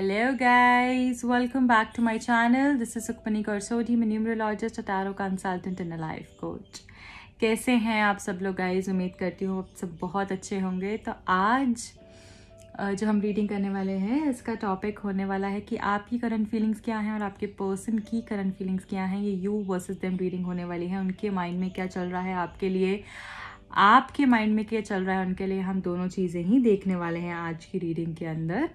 Hello guys welcome back to my channel this is Sukhmani Karsodi, मैं numerologist a tarot consultant in consultant and a कैसे हैं आप सब लोग गाइस उम्मीद करती हूँ आप सब बहुत अच्छे होंगे तो आज जो हम रीडिंग करने वाले हैं इसका टॉपिक होने वाला है कि आपकी करंट फीलिंग्स क्या हैं और आपके पर्सन की करंट फीलिंग्स क्या हैं ये यू वर्सेस देम रीडिंग होने वाली है उनके माइंड में क्या चल रहा है आपके लिए आपके माइंड में क्या चल रहा है उनके लिए हम दोनों चीज़ें ही देखने वाले हैं आज की रीडिंग के अंदर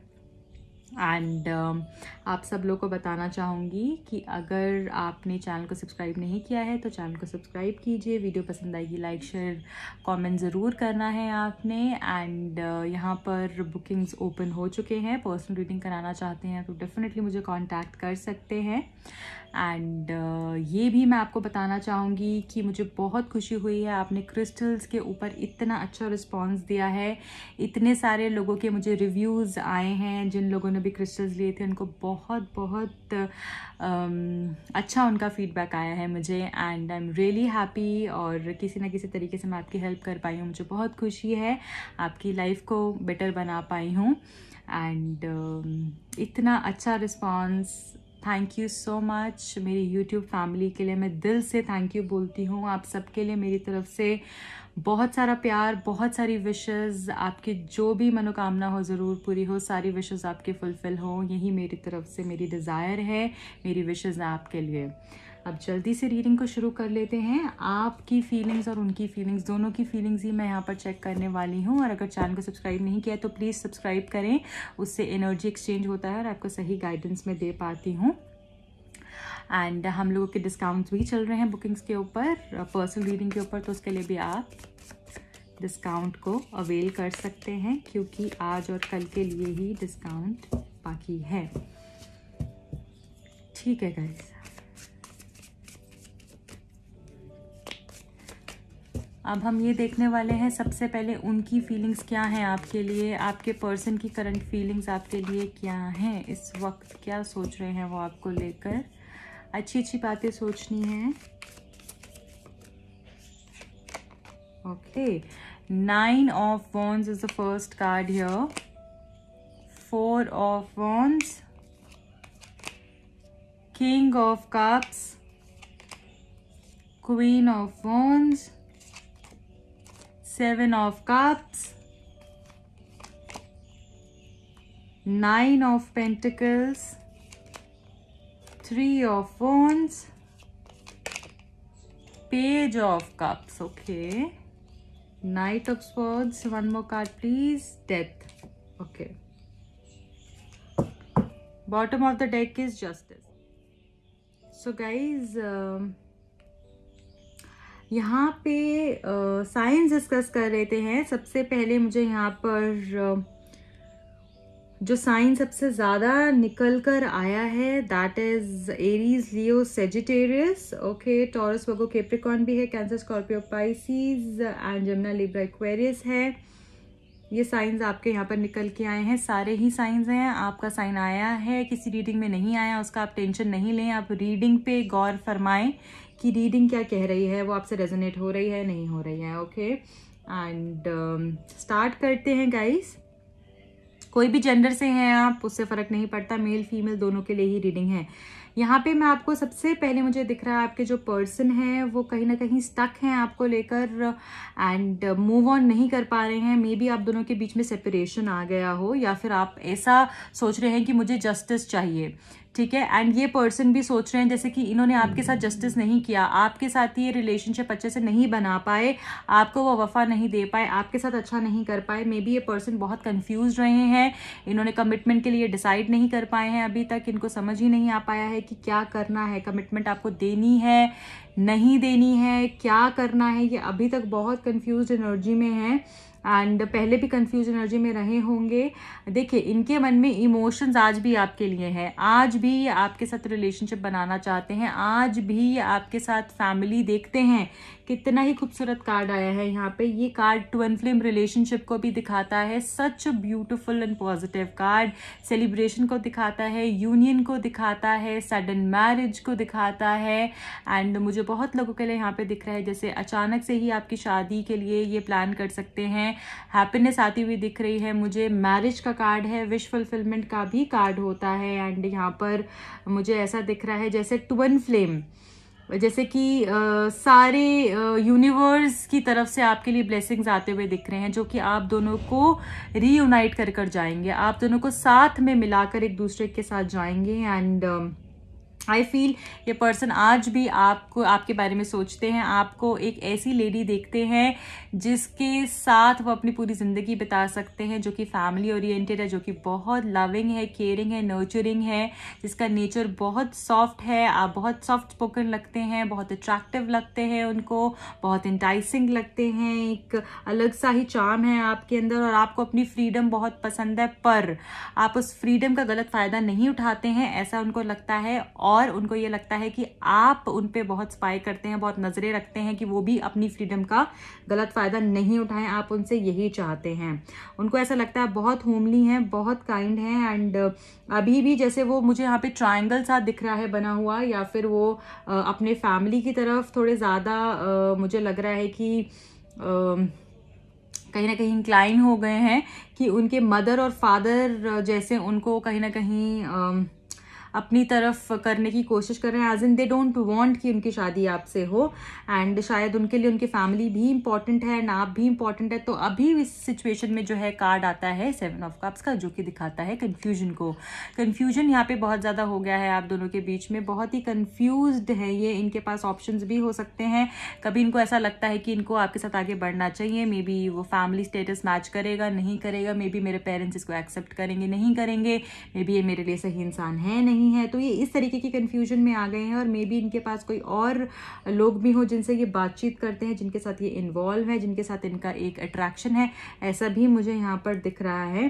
एंड uh, um, आप सब लोग को बताना चाहूँगी कि अगर आपने चैनल को सब्सक्राइब नहीं किया है तो चैनल को सब्सक्राइब कीजिए वीडियो पसंद आएगी लाइक शेयर कमेंट ज़रूर करना है आपने एंड uh, यहाँ पर बुकिंग्स ओपन हो चुके हैं पर्सनल रीडिंग कराना चाहते हैं तो डेफ़िनेटली मुझे कांटेक्ट कर सकते हैं एंड uh, ये भी मैं आपको बताना चाहूँगी कि मुझे बहुत खुशी हुई है आपने क्रिस्टल्स के ऊपर इतना अच्छा रिस्पॉन्स दिया है इतने सारे लोगों के मुझे रिव्यूज़ आए हैं जिन लोगों जिन्होंने भी क्रिस्टल्स लिए थे उनको बहुत बहुत अच्छा उनका फीडबैक आया है मुझे and I am really happy और किसी ना किसी तरीके से मैं आपकी हेल्प कर पाई हूँ मुझे बहुत खुशी है आपकी लाइफ को बेटर बना पाई हूँ एंड uh, इतना अच्छा response thank you so much मेरी यूट्यूब फैमिली के लिए मैं दिल से थैंक यू बोलती हूँ आप सबके लिए मेरी तरफ से बहुत सारा प्यार बहुत सारी विशेज़ आपकी जो भी मनोकामना हो ज़रूर पूरी हो सारी विशेज़ आपके फुलफ़िल हो यही मेरी तरफ से मेरी डिज़ायर है मेरी हैं आपके लिए अब जल्दी से रीडिंग को शुरू कर लेते हैं आपकी फीलिंग्स और उनकी फीलिंग्स दोनों की फीलिंग्स ही मैं यहाँ पर चेक करने वाली हूँ और अगर चैनल को सब्सक्राइब नहीं किया तो प्लीज़ सब्सक्राइब करें उससे एनर्जी एक्सचेंज होता है और आपको सही गाइडेंस में दे पाती हूँ एंड हम लोगों के डिस्काउंट्स भी चल रहे हैं बुकिंग्स के ऊपर पर्सनल uh, रीडिंग के ऊपर तो उसके लिए भी आप डिस्काउंट को अवेल कर सकते हैं क्योंकि आज और कल के लिए ही डिस्काउंट बाकी है ठीक है गाइस अब हम ये देखने वाले हैं सबसे पहले उनकी फीलिंग्स क्या हैं आपके लिए आपके पर्सन की करंट फीलिंग्स आपके लिए क्या हैं इस वक्त क्या सोच रहे हैं वो आपको लेकर अच्छी अच्छी बातें सोचनी है okay nine of wands is the first card here four of wands king of cups queen of wands seven of cups nine of pentacles three of wands page of cups okay knight of swords one more card please death okay bottom of the deck is justice so guys uh, यहाँ पे science uh, discuss कर रहे थे हैं सबसे पहले मुझे यहाँ पर uh, जो साइन सबसे ज़्यादा निकल कर आया है that is Aries Leo Sagittarius okay Taurus Virgo Capricorn भी है Cancer Scorpio Pisces and Gemini Libra Aquarius है ये साइंस आपके यहाँ पर निकल के आए हैं सारे ही साइंस हैं आपका साइन आया है किसी रीडिंग में नहीं आया उसका आप टेंशन नहीं लें आप रीडिंग पे गौर फरमाएं कि रीडिंग क्या कह रही है वो आपसे रेजोनेट हो रही है नहीं हो रही है ओके एंड स्टार्ट करते हैं गाइस कोई भी जेंडर से हैं आप उससे फ़र्क नहीं पड़ता मेल फीमेल दोनों के लिए ही रीडिंग है यहाँ पे मैं आपको सबसे पहले मुझे दिख रहा है आपके जो पर्सन हैं वो कहीं ना कहीं स्टक हैं आपको लेकर एंड मूव ऑन नहीं कर पा रहे हैं मे बी आप दोनों के बीच में सेपरेशन आ गया हो या फिर आप ऐसा सोच रहे हैं कि मुझे जस्टिस चाहिए ठीक है एंड ये पर्सन भी सोच रहे हैं जैसे कि इन्होंने आपके साथ जस्टिस नहीं किया आपके साथ ये रिलेशनशिप अच्छे से नहीं बना पाए आपको वो वफा नहीं दे पाए आपके साथ अच्छा नहीं कर पाए मे बी ये पर्सन बहुत कंफ्यूज रहे हैं इन्होंने कमिटमेंट के लिए डिसाइड नहीं कर पाए हैं अभी तक इनको समझ ही नहीं आ पाया है कि क्या करना है कमिटमेंट आपको देनी है नहीं देनी है क्या करना है ये अभी तक बहुत कन्फ्यूज एनर्जी में है एंड पहले भी कंफ्यूज एनर्जी में रहे होंगे देखिए इनके मन में इमोशंस आज भी आपके लिए हैं आज भी ये आपके साथ रिलेशनशिप बनाना चाहते हैं आज भी ये आपके साथ फैमिली देखते हैं कितना ही खूबसूरत कार्ड आया है यहाँ पे ये कार्ड ट्वन फ्लेम रिलेशनशिप को भी दिखाता है such beautiful and positive card celebration को दिखाता है यूनियन को दिखाता है सडन मैरिज को दिखाता है एंड मुझे बहुत लोगों के लिए यहाँ पे दिख रहा है जैसे अचानक से ही आपकी शादी के लिए ये प्लान कर सकते हैं हैप्पीनेस आती हुई दिख रही है मुझे मैरिज का कार्ड है विश फुलफिलमेंट का भी कार्ड होता है एंड यहाँ पर मुझे ऐसा दिख रहा है जैसे ट्वन फ्लेम जैसे कि आ, सारे यूनिवर्स की तरफ से आपके लिए ब्लेसिंग्स आते हुए दिख रहे हैं जो कि आप दोनों को रीयूनाइट कर कर जाएंगे आप दोनों को साथ में मिलाकर एक दूसरे के साथ जाएंगे एंड आई फील ये पर्सन आज भी आपको आपके बारे में सोचते हैं आपको एक ऐसी लेडी देखते हैं जिसके साथ वो अपनी पूरी ज़िंदगी बिता सकते हैं जो कि फैमिली ओरिएंटेड है जो कि बहुत लविंग है केयरिंग है नर्चरिंग है जिसका नेचर बहुत सॉफ्ट है आप बहुत सॉफ्ट स्पोकन लगते हैं बहुत अट्रैक्टिव लगते हैं उनको बहुत इंटाइसिंग लगते हैं एक अलग सा ही चार्म है आपके अंदर और आपको अपनी फ्रीडम बहुत पसंद है पर आप उस फ्रीडम का गलत फ़ायदा नहीं उठाते हैं ऐसा उनको लगता है और और उनको ये लगता है कि आप उन पर बहुत स्पाई करते हैं बहुत नज़रें रखते हैं कि वो भी अपनी फ्रीडम का गलत फ़ायदा नहीं उठाएं आप उनसे यही चाहते हैं उनको ऐसा लगता है बहुत होमली हैं बहुत काइंड हैं एंड अभी भी जैसे वो मुझे यहाँ पे ट्रायंगल सा दिख रहा है बना हुआ या फिर वो अपने फैमिली की तरफ थोड़े ज़्यादा मुझे लग रहा है कि कहीं ना कहीं इंक्लाइन हो गए हैं कि उनके मदर और फादर जैसे उनको कहीं ना कहीं अपनी तरफ करने की कोशिश कर रहे हैं as in they don't want कि उनकी शादी आपसे हो एंड शायद उनके लिए उनकी फैमिली भी इंपॉर्टेंट है एंड आप भी इंपॉर्टेंट है तो अभी इस सिचुएशन में जो है कार्ड आता है सेवन ऑफ कप्स का जो कि दिखाता है कन्फ्यूजन को कन्फ्यूजन यहाँ पे बहुत ज़्यादा हो गया है आप दोनों के बीच में बहुत ही कन्फ्यूज है ये इनके पास ऑप्शन भी हो सकते हैं कभी इनको ऐसा लगता है कि इनको आपके साथ आगे बढ़ना चाहिए मे बी वो फैमिली स्टेटस मैच करेगा नहीं करेगा मे बी मेरे पेरेंट्स इसको एक्सेप्ट करेंगे नहीं करेंगे मे बी ये मेरे लिए सही इंसान है नहीं नहीं है तो ये इस तरीके की कन्फ्यूजन में आ गए हैं और मे बी इनके पास कोई और लोग भी हों जिनसे ये बातचीत करते हैं जिनके साथ ये इन्वॉल्व है जिनके साथ इनका एक अट्रैक्शन है ऐसा भी मुझे यहाँ पर दिख रहा है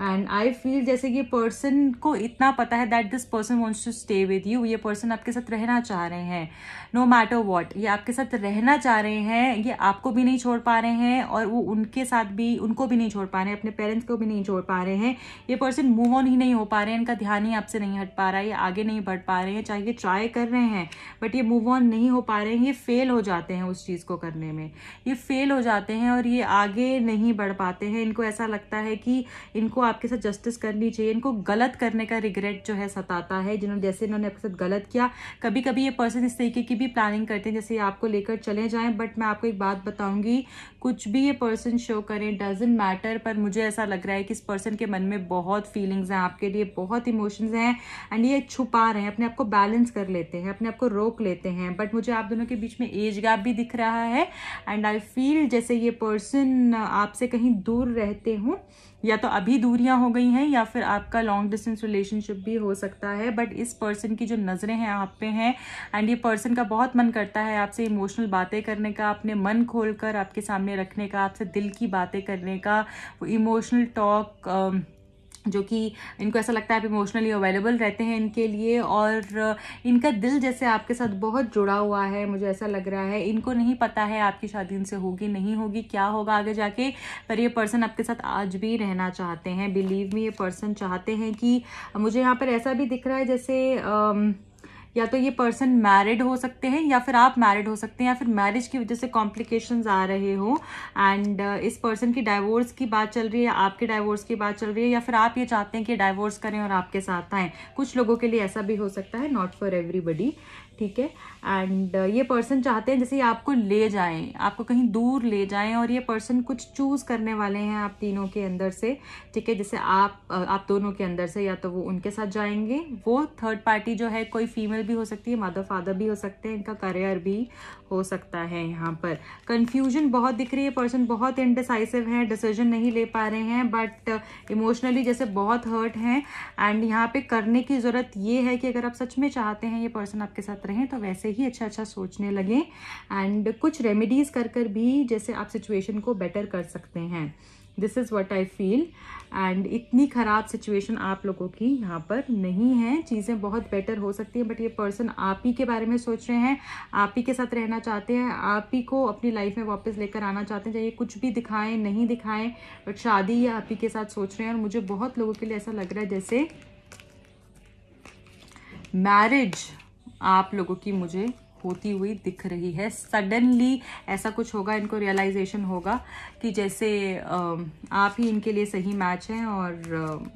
एंड आई फील जैसे कि पर्सन को इतना पता है that this person wants to stay with you ये पर्सन आपके साथ रहना चाह रहे हैं नो मैटर वॉट ये आपके साथ रहना चाह रहे हैं ये आपको भी नहीं छोड़ पा रहे हैं और वो उनके साथ भी उनको भी नहीं छोड़ पा रहे हैं अपने पेरेंट्स को भी नहीं छोड़ पा रहे हैं ये पर्सन मूव ऑन ही नहीं हो पा रहे हैं इनका ध्यान ही आपसे नहीं हट पा रहा है ये आगे नहीं बढ़ पा रहे हैं चाहे ये ट्राई कर रहे हैं बट ये मूव ऑन नहीं हो पा रहे हैं ये फेल हो जाते हैं उस चीज़ को करने में ये फेल हो जाते हैं और ये आगे नहीं बढ़ पाते हैं इनको ऐसा लगता है कि इनको आपके साथ जस्टिस करनी चाहिए इनको गलत करने का रिग्रेट जो है सताता है जिन्होंने जैसे इन्होंने आपके साथ गलत किया कभी कभी ये पर्सन इस तरीके की भी प्लानिंग करते हैं जैसे आपको लेकर चले जाएँ बट मैं आपको एक बात बताऊँगी कुछ भी ये पर्सन शो करें डजेंट मैटर पर मुझे ऐसा लग रहा है कि इस पर्सन के मन में बहुत फीलिंग्स हैं आपके लिए बहुत इमोशंस हैं एंड ये छुपा रहे हैं अपने आप को बैलेंस कर लेते हैं अपने आप को रोक लेते हैं बट मुझे आप दोनों के बीच में एज गैप भी दिख रहा है एंड आई फील जैसे ये पर्सन आपसे कहीं दूर रहते हों या तो अभी दूरियां हो गई हैं या फिर आपका लॉन्ग डिस्टेंस रिलेशनशिप भी हो सकता है बट इस पर्सन की जो नज़रें हैं आप पे हैं एंड ये पर्सन का बहुत मन करता है आपसे इमोशनल बातें करने का अपने मन खोलकर आपके सामने में रखने का आपसे दिल की बातें करने का इमोशनल टॉक जो कि इनको ऐसा लगता है आप इमोशनली अवेलेबल रहते हैं इनके लिए और इनका दिल जैसे आपके साथ बहुत जुड़ा हुआ है मुझे ऐसा लग रहा है इनको नहीं पता है आपकी शादी इनसे होगी नहीं होगी क्या होगा आगे जाके पर ये पर्सन आपके साथ आज भी रहना चाहते हैं बिलीव मी ये पर्सन चाहते हैं कि मुझे यहाँ पर ऐसा भी दिख रहा है जैसे आ, या तो ये पर्सन मैरिड हो सकते हैं या फिर आप मैरिड हो सकते हैं या फिर मैरिज की वजह से कॉम्प्लिकेशंस आ रहे हो एंड uh, इस पर्सन की डाइवोर्स की बात चल रही है आपके डाइवोर्स की बात चल रही है या फिर आप ये चाहते हैं कि डाइवोर्स करें और आपके साथ आएँ कुछ लोगों के लिए ऐसा भी हो सकता है नॉट फॉर एवरीबडी ठीक है एंड uh, ये पर्सन चाहते हैं जैसे आपको ले जाएं आपको कहीं दूर ले जाएं और ये पर्सन कुछ चूज़ करने वाले हैं आप तीनों के अंदर से ठीक है जैसे आप uh, आप दोनों के अंदर से या तो वो उनके साथ जाएंगे वो थर्ड पार्टी जो है कोई फीमेल भी हो सकती है मदर फादर भी हो सकते हैं इनका करियर भी हो सकता है यहाँ पर कन्फ्यूजन बहुत दिख रही है पर्सन बहुत इनडिसाइसिव है डिसीजन नहीं ले पा रहे हैं बट इमोशनली uh, जैसे बहुत हर्ट हैं एंड यहाँ पे करने की ज़रूरत ये है कि अगर आप सच में चाहते हैं ये पर्सन आपके साथ रहें तो वैसे ही अच्छा अच्छा सोचने लगें एंड कुछ रेमिडीज़ कर कर भी जैसे आप सिचुएशन को बेटर कर सकते हैं this is what I feel and इतनी ख़राब सिचुएशन आप लोगों की यहाँ पर नहीं है चीज़ें बहुत बेटर हो सकती हैं बट ये पर्सन आप ही के बारे में सोच रहे हैं आप ही के साथ रहना चाहते हैं आप ही को अपनी लाइफ में वापस लेकर आना चाहते हैं चाहे कुछ भी दिखाएं नहीं दिखाएं बट शादी ये आप ही के साथ सोच रहे हैं और मुझे बहुत लोगों के लिए ऐसा लग रहा है जैसे मैरिज आप लोगों की मुझे होती हुई दिख रही है सडनली ऐसा कुछ होगा इनको रियलाइजेशन होगा कि जैसे आप ही इनके लिए सही मैच हैं और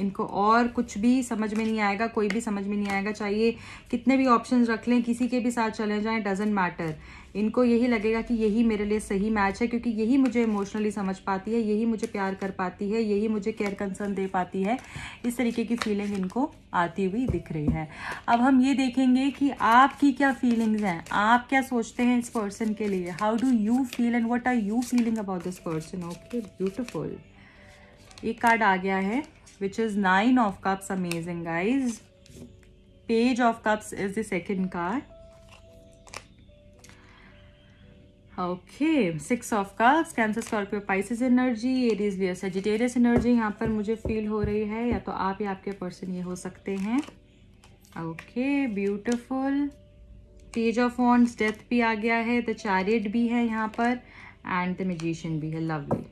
इनको और कुछ भी समझ में नहीं आएगा कोई भी समझ में नहीं आएगा चाहिए कितने भी ऑप्शन रख लें किसी के भी साथ चले जाएँ डजेंट मैटर इनको यही लगेगा कि यही मेरे लिए सही मैच है क्योंकि यही मुझे इमोशनली समझ पाती है यही मुझे प्यार कर पाती है यही मुझे केयर कंसर्न दे पाती है इस तरीके की फीलिंग इनको आती हुई दिख रही है अब हम ये देखेंगे कि आपकी क्या फीलिंग्स हैं आप क्या सोचते हैं इस पर्सन के लिए how do you feel and what are you feeling about this person okay beautiful एक कार्ड आ गया है which is nine of cups amazing guys page of cups is the second card okay six of cups Cancer Scorpio Pisces energy Aries Leo Sagittarius energy यहाँ पर मुझे feel हो रही है या तो आप या आपके पर्सन ये हो सकते हैं okay beautiful page of wands death भी आ गया है द चैरिट भी है यहाँ पर एंड द मजिशियन भी है लवली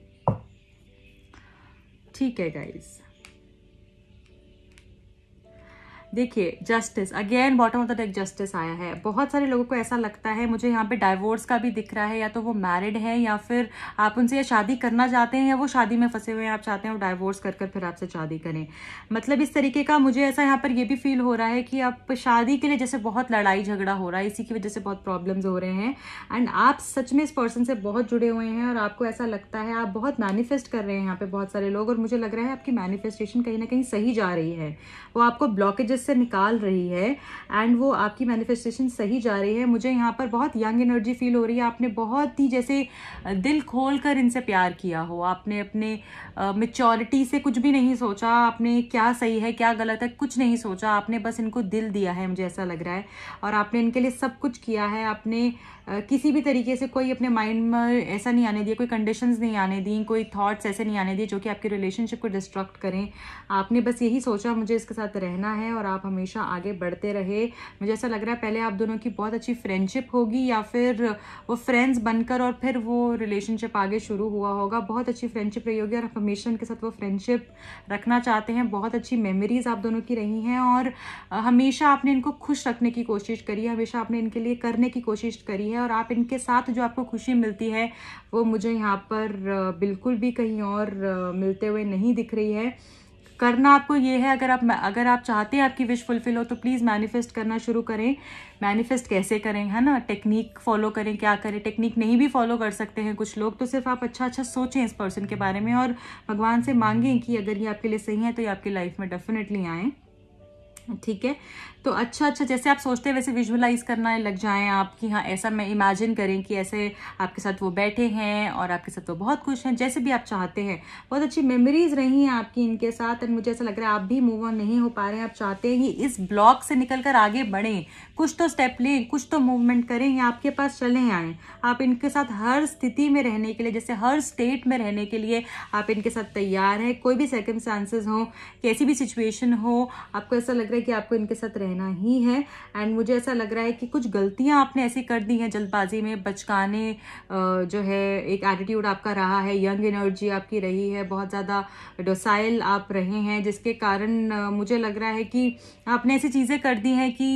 ठीक है गाइज देखिए justice again bottom of the deck justice आया है बहुत सारे लोगों को ऐसा लगता है मुझे यहाँ पे डाइवोर्स का भी दिख रहा है या तो वो मैरिड है या फिर आप उनसे या शादी करना चाहते हैं या वो शादी में फंसे हुए हैं आप चाहते हैं वो डाइवोर्स कर कर फिर आपसे शादी करें मतलब इस तरीके का मुझे ऐसा यहाँ पर ये भी फील हो रहा है कि आप शादी के लिए जैसे बहुत लड़ाई झगड़ा हो रहा है इसी की वजह से बहुत प्रॉब्लम्स हो रहे हैं एंड आप सच में इस पर्सन से बहुत जुड़े हुए हैं और आपको ऐसा लगता है आप बहुत मैनिफेस्ट कर रहे हैं यहाँ पर बहुत सारे लोग और मुझे लग रहा है आपकी मैनिफेस्टेशन कहीं ना कहीं सही जा रही है वो आपको ब्लॉकेजेस से निकाल रही है एंड वो आपकी मैनिफेस्टेशन सही जा रही है मुझे यहाँ पर बहुत यंग एनर्जी फील हो रही है आपने बहुत ही जैसे दिल खोल कर इनसे प्यार किया हो आपने अपने मेच्योरिटी से कुछ भी नहीं सोचा आपने क्या सही है क्या गलत है कुछ नहीं सोचा आपने बस इनको दिल दिया है मुझे ऐसा लग रहा है और आपने इनके लिए सब कुछ किया है आपने किसी भी तरीके से कोई अपने माइंड में ऐसा नहीं आने दिया कोई कंडीशंस नहीं आने दी कोई थॉट्स ऐसे नहीं आने दिए जो कि आपके रिलेशनशिप को डिस्ट्रक्ट करें आपने बस यही सोचा मुझे इसके साथ रहना है और आप हमेशा आगे बढ़ते रहे मुझे ऐसा लग रहा है पहले आप दोनों की बहुत अच्छी फ्रेंडशिप होगी या फिर वो फ्रेंड्स बनकर और फिर वो रिलेशनशिप आगे शुरू हुआ होगा बहुत अच्छी फ्रेंडशिप रही होगी और इन्फॉर्मेशन इनके साथ वो फ्रेंडशिप रखना चाहते हैं बहुत अच्छी मेमोरीज़ आप दोनों की रही हैं और हमेशा आपने इनको खुश रखने की कोशिश करी है हमेशा आपने इनके लिए करने की कोशिश करी है और आप इनके साथ जो आपको खुशी मिलती है वो मुझे यहाँ पर बिल्कुल भी कहीं और मिलते हुए नहीं दिख रही है करना आपको ये है अगर आप अगर आप चाहते हैं आपकी विश फुलफिल हो तो प्लीज़ मैनिफेस्ट करना शुरू करें मैनिफेस्ट कैसे करें है ना टेक्निक फॉलो करें क्या करें टेक्निक नहीं भी फॉलो कर सकते हैं कुछ लोग तो सिर्फ आप अच्छा अच्छा सोचें इस पर्सन के बारे में और भगवान से मांगें कि अगर ये आपके लिए सही है तो ये आपकी लाइफ में डेफिनेटली आएँ ठीक है तो अच्छा अच्छा जैसे आप सोचते हैं वैसे विजुअलाइज करना है लग जाएं आप कि हाँ ऐसा मैं इमेजिन करें कि ऐसे आपके साथ वो बैठे हैं और आपके साथ वो बहुत खुश हैं जैसे भी आप चाहते हैं बहुत अच्छी मेमोरीज रही हैं आपकी इनके साथ एंड मुझे ऐसा लग रहा है आप भी मूव ऑन नहीं हो पा रहे हैं आप चाहते हैं कि इस ब्लॉक से निकल कर आगे बढ़ें कुछ तो स्टेप लें कुछ तो मूवमेंट करें या आपके पास चले आएँ आप इनके साथ हर स्थिति में रहने के लिए जैसे हर स्टेट में रहने के लिए आप इनके साथ तैयार हैं कोई भी सर्कमस्टांसेस हो कैसी भी सिचुएशन हो आपको ऐसा लग रहा है कि आपको इनके साथ रहने रहना ही है एंड मुझे ऐसा लग रहा है कि कुछ गलतियाँ आपने ऐसी कर दी हैं जल्दबाजी में बचकाने जो है एक एटीट्यूड आपका रहा है यंग एनर्जी आपकी रही है बहुत ज़्यादा डोसाइल आप रहे हैं जिसके कारण मुझे लग रहा है कि आपने ऐसी चीज़ें कर दी हैं कि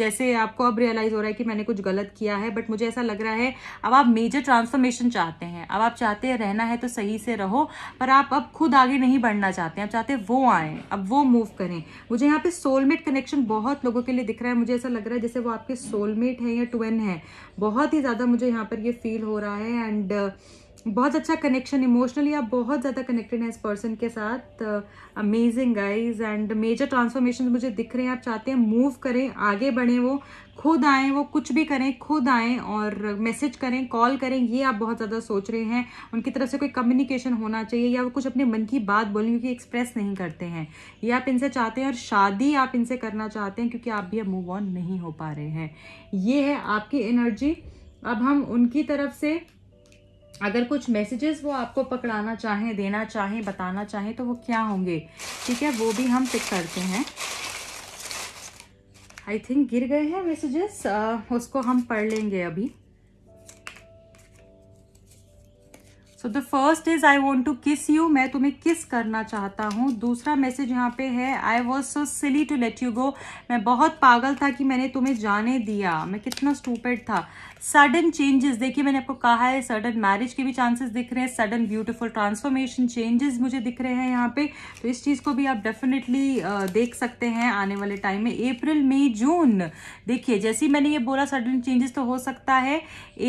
जैसे आपको अब रियलाइज़ हो रहा है कि मैंने कुछ गलत किया है बट मुझे ऐसा लग रहा है अब आप मेजर ट्रांसफॉर्मेशन चाहते हैं अब आप चाहते हैं रहना है तो सही से रहो पर आप अब खुद आगे नहीं बढ़ना चाहते हैं आप चाहते हैं वो आए अब वो मूव करें मुझे यहाँ पे सोलमेट कनेक्शन बहुत लोगों के लिए दिख रहा है मुझे ऐसा लग रहा है जैसे वो आपके सोलमेट हैं या ट्वेन है बहुत ही ज़्यादा मुझे यहाँ पर ये फील हो रहा है एंड बहुत अच्छा कनेक्शन इमोशनली आप बहुत ज़्यादा कनेक्टेड हैं इस पर्सन के साथ amazing guys and major transformation मुझे दिख रहे हैं आप चाहते हैं मूव करें आगे बढ़ें वो खुद आएँ वो कुछ भी करें खुद आएँ और मैसेज करें कॉल करें ये आप बहुत ज़्यादा सोच रहे हैं उनकी तरफ से कोई कम्युनिकेशन होना चाहिए या वो कुछ अपने मन की बात बोलें क्योंकि एक्सप्रेस नहीं करते हैं ये आप इनसे चाहते हैं और शादी आप इनसे करना चाहते हैं क्योंकि आप भी अब मूव ऑन नहीं हो पा रहे हैं ये है आपकी एनर्जी अब हम उनकी तरफ से अगर कुछ मैसेजेस वो आपको पकड़ाना चाहें देना चाहें बताना चाहें तो वो क्या होंगे ठीक है वो भी हम पिक करते हैं आई थिंक गिर गए हैं मैसेजेस उसको हम पढ़ लेंगे अभी so the first is I want to kiss you मैं तुम्हें किस करना चाहता हूँ दूसरा मैसेज यहाँ पे है I was so silly to let you go मैं बहुत पागल था कि मैंने तुम्हें जाने दिया मैं कितना स्टूपेड था सडन चेंजेस देखिए मैंने आपको कहा है सडन मैरिज के भी चांसेस दिख रहे हैं सडन ब्यूटिफुल ट्रांसफॉर्मेशन चेंजेस मुझे दिख रहे हैं यहाँ पे तो इस चीज़ को भी आप डेफिनेटली देख सकते हैं आने वाले टाइम में अप्रैल मई जून देखिए जैसे ही मैंने ये बोला सडन चेंजेस तो हो सकता है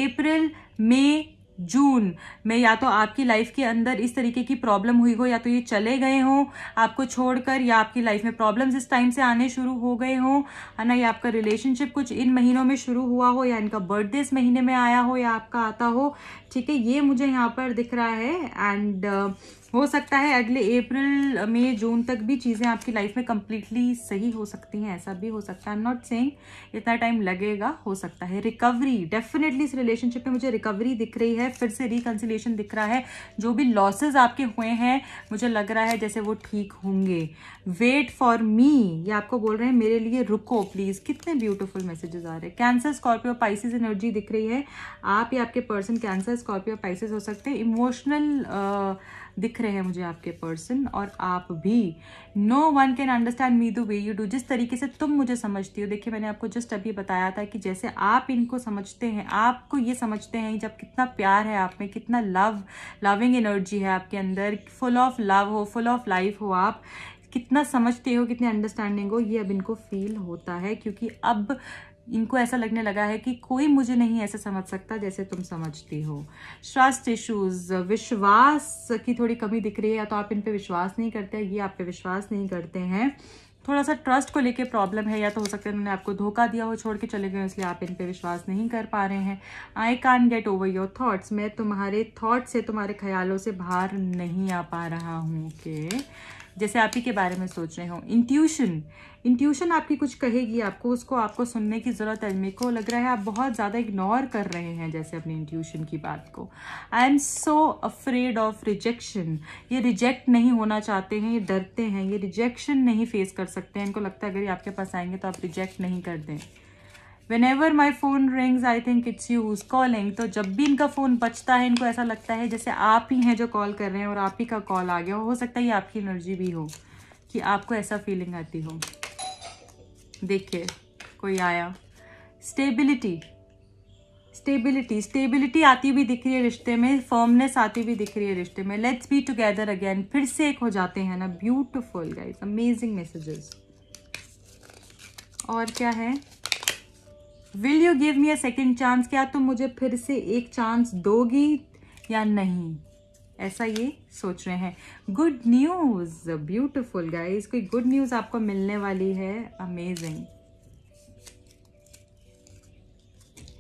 अप्रैल मई जून में या तो आपकी लाइफ के अंदर इस तरीके की प्रॉब्लम हुई हो या तो ये चले गए हों आपको छोड़कर या आपकी लाइफ में प्रॉब्लम्स इस टाइम से आने शुरू हो गए हों है ना या आपका रिलेशनशिप कुछ इन महीनों में शुरू हुआ हो या इनका बर्थडे इस महीने में आया हो या आपका आता हो ठीक है ये मुझे यहाँ पर दिख रहा है एंड uh, हो सकता है अगले अप्रैल मई जून तक भी चीज़ें आपकी लाइफ में कम्प्लीटली सही हो सकती हैं ऐसा भी हो सकता है आई एम नॉट सेइंग इतना टाइम लगेगा हो सकता है रिकवरी डेफिनेटली इस रिलेशनशिप में मुझे रिकवरी दिख रही है फिर से रिकन्सिलेशन दिख रहा है जो भी लॉसेज आपके हुए हैं मुझे लग रहा है जैसे वो ठीक होंगे वेट फॉर मी ये आपको बोल रहे हैं मेरे लिए रुको प्लीज़ कितने ब्यूटिफुल मैसेजेस आ रहे हैं कैंसर स्कॉर्पियो पाइसिस एनर्जी दिख रही है आप या आपके पर्सन कैंसर स्कॉर्पियो पाइसिस हो सकते हैं इमोशनल दिख रहे हैं मुझे आपके पर्सन और आप भी no one can understand me the way you do जिस तरीके से तुम मुझे समझती हो देखिए मैंने आपको जस्ट अभी बताया था कि जैसे आप इनको समझते हैं आपको ये समझते हैं जब कितना प्यार है आप में कितना लव लविंग एनर्जी है आपके अंदर फुल ऑफ लव हो फुल ऑफ लाइफ हो आप कितना समझते हो कितनी अंडरस्टैंडिंग हो ये अब इनको फील होता है क्योंकि अब इनको ऐसा लगने लगा है कि कोई मुझे नहीं ऐसा समझ सकता जैसे तुम समझती हो ट्रस्ट इश्यूज विश्वास की थोड़ी कमी दिख रही है या तो आप इन पे विश्वास नहीं करते ये आप पे विश्वास नहीं करते हैं थोड़ा सा ट्रस्ट को लेके प्रॉब्लम है या तो हो सकता है उन्होंने आपको धोखा दिया हो छोड़ के चले गए इसलिए आप इन पे विश्वास नहीं कर पा रहे हैं I can't get over your thoughts मैं तुम्हारे थाट्स से तुम्हारे ख्यालों से बाहर नहीं आ पा रहा हूँ ओके okay. जैसे आप ही के बारे में सोच रहे हो इंट्यूशन इंट्यूशन आपकी कुछ कहेगी आपको उसको आपको सुनने की ज़रूरत है मेरे को लग रहा है आप बहुत ज़्यादा इग्नोर कर रहे हैं जैसे अपनी इंट्यूशन की बात को I am so afraid of rejection ये रिजेक्ट नहीं होना चाहते हैं ये डरते हैं ये रिजेक्शन नहीं फेस कर सकते हैं इनको लगता है अगर ये आपके पास आएंगे तो आप रिजेक्ट नहीं कर दें whenever my phone rings I think it's you calling तो जब भी इनका फ़ोन बचता है इनको ऐसा लगता है जैसे आप ही हैं जो कॉल कर रहे हैं और आप ही का कॉल आ गया हो सकता है ये आपकी एनर्जी भी हो कि आपको ऐसा फीलिंग आती हो देखिए कोई आया स्टेबिलिटी स्टेबिलिटी स्टेबिलिटी आती हुई दिख रही है रिश्ते में फर्मनेस आती हुई दिख रही है रिश्ते में लेट्स बी टुगेदर अगेन फिर से एक हो जाते हैं ना ब्यूटिफुल गाइज अमेजिंग मैसेजेस और क्या है will you give me a second chance क्या तुम मुझे फिर से एक चांस दोगी या नहीं ऐसा ये सोच रहे हैं गुड न्यूज़ ब्यूटिफुल गाइज कोई गुड न्यूज़ आपको मिलने वाली है अमेजिंग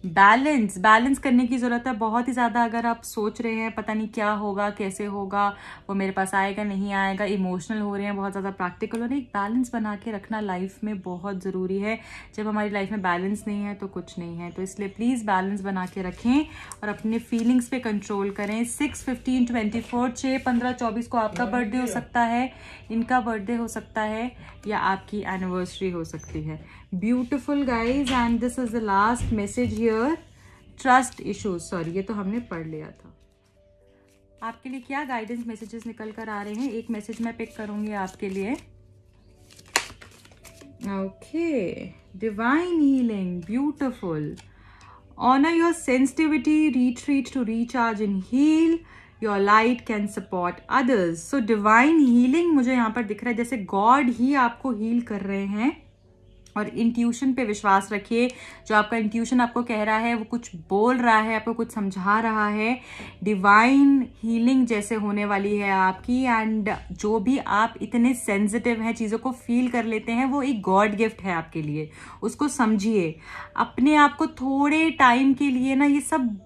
बैलेंस बैलेंस करने की ज़रूरत है बहुत ही ज़्यादा अगर आप सोच रहे हैं पता नहीं क्या होगा कैसे होगा वो मेरे पास आएगा नहीं आएगा इमोशनल हो रहे हैं बहुत ज़्यादा प्रैक्टिकल हो रहे हैं एक बैलेंस बना के रखना लाइफ में बहुत ज़रूरी है जब हमारी लाइफ में बैलेंस नहीं है तो कुछ नहीं है तो इसलिए प्लीज़ बैलेंस बना के रखें और अपने फीलिंग्स पे कंट्रोल करें सिक्स फिफ्टीन ट्वेंटी फोर छः पंद्रह चौबीस को आपका बर्थडे हो सकता है इनका बर्थडे हो सकता है या आपकी एनिवर्सरी हो सकती है beautiful guys and this is the last message here trust issues sorry ये तो हमने पढ़ लिया था आपके लिए क्या गाइडेंस मैसेजेस निकल कर आ रहे हैं एक मैसेज मैं पिक करूंगी आपके लिए okay divine healing beautiful honor your sensitivity retreat to recharge in heal your light can support others so divine healing मुझे यहाँ पर दिख रहा है जैसे गॉड ही आपको हील कर रहे हैं और इंट्यूशन पे विश्वास रखिए जो आपका इंट्यूशन आपको कह रहा है वो कुछ बोल रहा है आपको कुछ समझा रहा है डिवाइन हीलिंग जैसे होने वाली है आपकी एंड जो भी आप इतने सेंसिटिव हैं चीज़ों को फील कर लेते हैं वो एक गॉड गिफ्ट है आपके लिए उसको समझिए अपने आप को थोड़े टाइम के लिए ना ये सब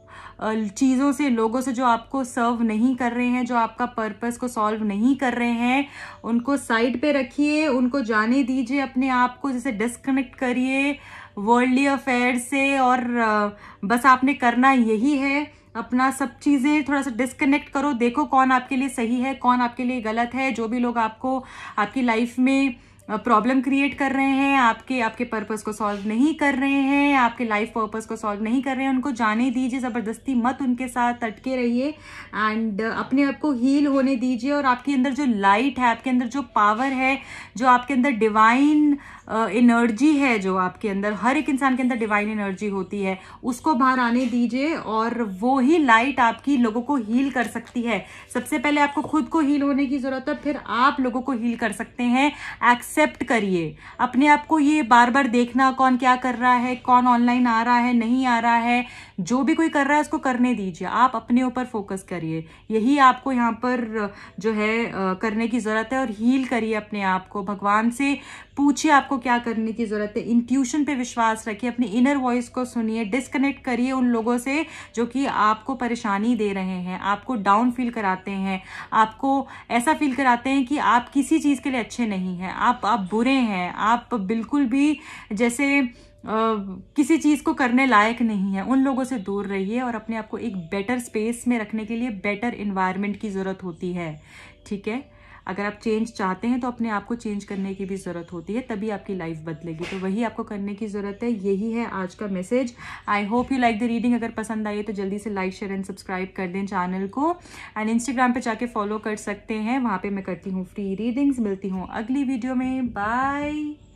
चीज़ों से लोगों से जो आपको सर्व नहीं कर रहे हैं जो आपका पर्पस को सॉल्व नहीं कर रहे हैं उनको साइड पे रखिए उनको जाने दीजिए अपने आप को जैसे डिस्कनेक्ट करिए वर्ल्डली अफेयर से और बस आपने करना यही है अपना सब चीज़ें थोड़ा सा डिस्कनेक्ट करो देखो कौन आपके लिए सही है कौन आपके लिए गलत है जो भी लोग आपको आपकी लाइफ में प्रॉब्लम क्रिएट कर रहे हैं आपके आपके पर्पस को सॉल्व नहीं कर रहे हैं आपके लाइफ पर्पस को सॉल्व नहीं कर रहे हैं उनको जाने दीजिए ज़बरदस्ती मत उनके साथ अटके रहिए एंड अपने आप को हील होने दीजिए और आपके अंदर जो लाइट है आपके अंदर जो पावर है जो आपके अंदर डिवाइन एनर्जी है जो आपके अंदर हर एक इंसान के अंदर डिवाइन एनर्जी होती है उसको बाहर आने दीजिए और वो ही लाइट आपकी लोगों को हील कर सकती है सबसे पहले आपको खुद को हील होने की ज़रूरत है फिर आप लोगों को हील कर सकते हैं एक्सेप्ट एक्सेप्ट करिए अपने आप को ये बार बार देखना कौन क्या कर रहा है कौन ऑनलाइन आ रहा है नहीं आ रहा है जो भी कोई कर रहा है उसको करने दीजिए आप अपने ऊपर फोकस करिए यही आपको यहाँ पर जो है करने की ज़रूरत है और हील करिए अपने आप को भगवान से पूछिए आपको क्या करने की ज़रूरत है इंट्यूशन पे विश्वास रखिए अपनी इनर वॉइस को सुनिए डिस्कनेक्ट करिए उन लोगों से जो कि आपको परेशानी दे रहे हैं आपको डाउन फील कराते हैं आपको ऐसा फील कराते हैं कि आप किसी चीज़ के लिए अच्छे नहीं हैं आप आप बुरे हैं आप बिल्कुल भी जैसे किसी चीज़ को करने लायक नहीं है उन लोगों से दूर रहिए और अपने आप को एक बेटर स्पेस में रखने के लिए बेटर इन्वायरमेंट की ज़रूरत होती है ठीक है अगर आप चेंज चाहते हैं तो अपने आप को चेंज करने की भी ज़रूरत होती है तभी आपकी लाइफ बदलेगी तो वही आपको करने की ज़रूरत है यही है आज का message I hope you like the reading अगर पसंद आई तो जल्दी से लाइक शेयर एंड सब्सक्राइब कर दें चैनल को एंड इंस्टाग्राम पर जाके फॉलो कर सकते हैं वहाँ पर मैं करती हूँ फ्री रीडिंग्स मिलती हूँ अगली वीडियो में बाय